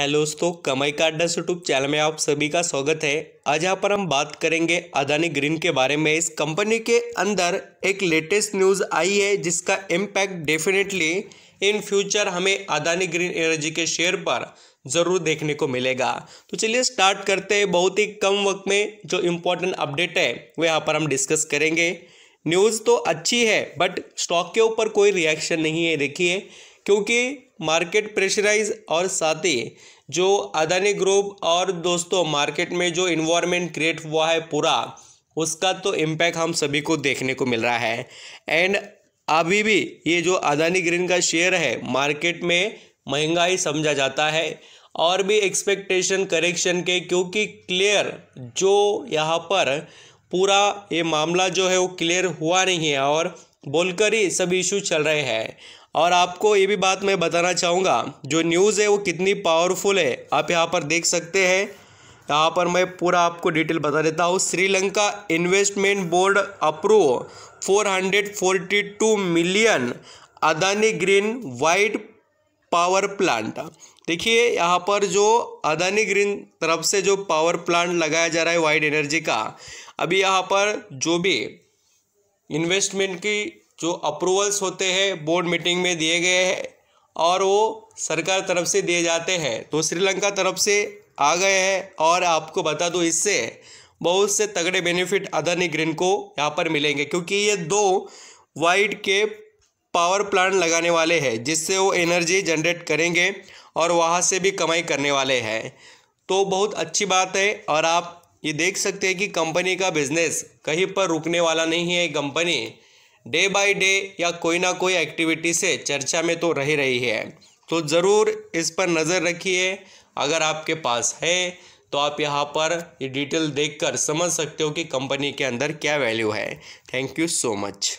hello दोस्तों कमाई का अड्डा यूट्यूब चैनल में आप सभी का स्वागत है आज यहाँ पर हम बात करेंगे अदानी ग्रीन के बारे में इस कंपनी के अंदर एक लेटेस्ट न्यूज़ आई है जिसका इम्पैक्ट डेफिनेटली इन फ्यूचर हमें अदानी ग्रीन एनर्जी के शेयर पर ज़रूर देखने को मिलेगा तो चलिए स्टार्ट करते हैं बहुत ही कम वक्त में जो इम्पोर्टेंट अपडेट है वो यहाँ पर हम डिस्कस करेंगे न्यूज़ तो अच्छी है बट स्टॉक के ऊपर कोई रिएक्शन नहीं है देखिए क्योंकि मार्केट प्रेशराइज और साथ ही जो अदानी ग्रुप और दोस्तों मार्केट में जो इन्वायरमेंट क्रिएट हुआ है पूरा उसका तो इम्पैक्ट हम सभी को देखने को मिल रहा है एंड अभी भी ये जो अदानी ग्रीन का शेयर है मार्केट में महंगा ही समझा जाता है और भी एक्सपेक्टेशन करेक्शन के क्योंकि क्लियर जो यहाँ पर पूरा ये मामला जो है वो क्लियर हुआ नहीं है और बोलकर ही सब इशू चल रहे हैं और आपको ये भी बात मैं बताना चाहूँगा जो न्यूज़ है वो कितनी पावरफुल है आप यहाँ पर देख सकते हैं यहाँ पर मैं पूरा आपको डिटेल बता देता हूँ Sri Lanka investment board approve 442 million Adani green white power plant देखिए यहाँ पर जो अदानी ग्रीन तरफ से जो पावर प्लांट लगाया जा रहा है वाइट एनर्जी का अभी यहाँ पर जो भी इन्वेस्टमेंट की जो अप्रूवल्स होते हैं बोर्ड मीटिंग में दिए गए हैं और वो सरकार तरफ से दिए जाते हैं तो श्रीलंका तरफ से आ गए हैं और आपको बता दूँ इससे बहुत से तगड़े बेनिफिट अदानी ग्रीन को यहाँ पर मिलेंगे क्योंकि ये दो वाइड के पावर प्लांट लगाने वाले हैं जिससे वो एनर्जी जनरेट करेंगे और वहाँ से भी कमाई करने वाले हैं तो बहुत अच्छी बात है और आप ये देख सकते हैं कि कंपनी का बिजनेस कहीं पर रुकने वाला नहीं है कंपनी डे बाय डे या कोई ना कोई एक्टिविटी से चर्चा में तो रह रही है तो ज़रूर इस पर नज़र रखिए अगर आपके पास है तो आप यहाँ पर ये डिटेल देखकर समझ सकते हो कि कंपनी के अंदर क्या वैल्यू है थैंक यू सो मच